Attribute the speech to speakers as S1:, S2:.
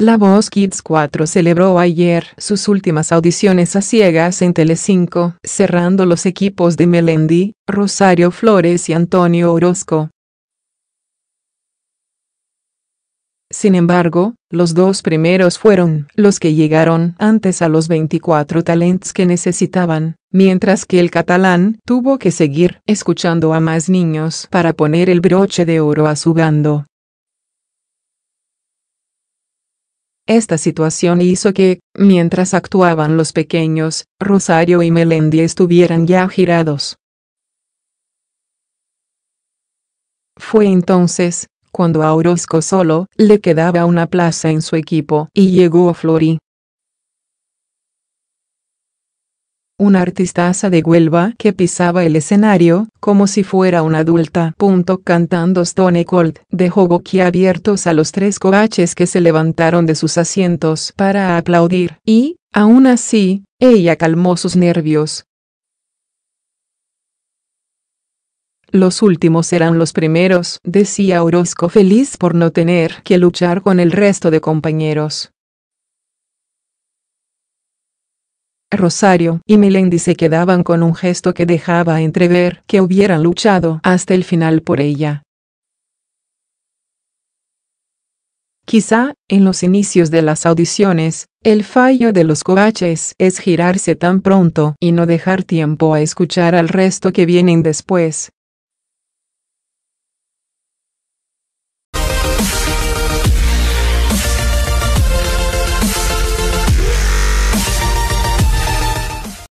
S1: La Voz Kids 4 celebró ayer sus últimas audiciones a ciegas en Telecinco, cerrando los equipos de Melendi, Rosario Flores y Antonio Orozco. Sin embargo, los dos primeros fueron los que llegaron antes a los 24 talents que necesitaban, mientras que el catalán tuvo que seguir escuchando a más niños para poner el broche de oro a su gando. Esta situación hizo que, mientras actuaban los pequeños, Rosario y Melendi estuvieran ya girados. Fue entonces, cuando a Orozco solo le quedaba una plaza en su equipo y llegó Flori, una artistaza de Huelva que pisaba el escenario, como si fuera una adulta. Punto, cantando Stone Cold, dejó abiertos a los tres coaches que se levantaron de sus asientos para aplaudir, y, aún así, ella calmó sus nervios, Los últimos serán los primeros, decía Orozco feliz por no tener que luchar con el resto de compañeros. Rosario y Melendi se quedaban con un gesto que dejaba entrever que hubieran luchado hasta el final por ella. Quizá, en los inicios de las audiciones, el fallo de los coaches es girarse tan pronto y no dejar tiempo a escuchar al resto que vienen después,